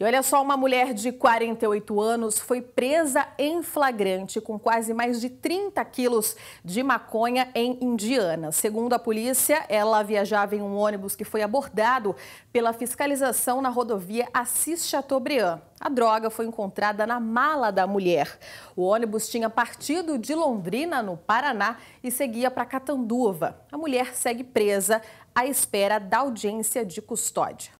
E olha só, uma mulher de 48 anos foi presa em flagrante com quase mais de 30 quilos de maconha em Indiana. Segundo a polícia, ela viajava em um ônibus que foi abordado pela fiscalização na rodovia Assis Chateaubriand. A droga foi encontrada na mala da mulher. O ônibus tinha partido de Londrina, no Paraná, e seguia para Catanduva. A mulher segue presa à espera da audiência de custódia.